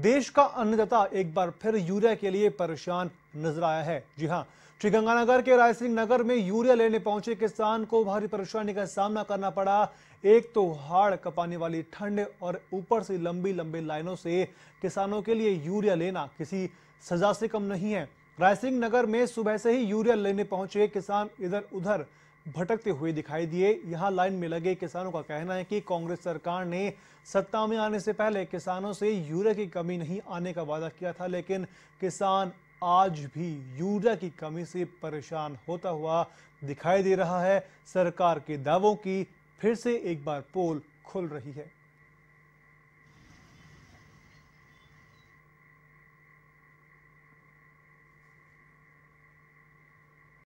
देश का अन्नदाता एक बार फिर यूरिया के लिए परेशान नजर आया है जी हाँ श्रीगंगानगर के राय नगर में यूरिया लेने पहुंचे किसान को भारी परेशानी का सामना करना पड़ा एक तो हाड़ कपाने वाली ठंड और ऊपर से लंबी लंबी लाइनों से किसानों के लिए यूरिया लेना किसी सजा से कम नहीं है रायसिंह नगर में सुबह से ही यूरिया लेने पहुंचे किसान इधर उधर भटकते हुए दिखाई दिए यहां लाइन में लगे किसानों का कहना है कि कांग्रेस सरकार ने सत्ता में आने से पहले किसानों से यूरिया की कमी नहीं आने का वादा किया था लेकिन किसान आज भी यूरिया की कमी से परेशान होता हुआ दिखाई दे रहा है सरकार के दावों की फिर से एक बार पोल खुल रही है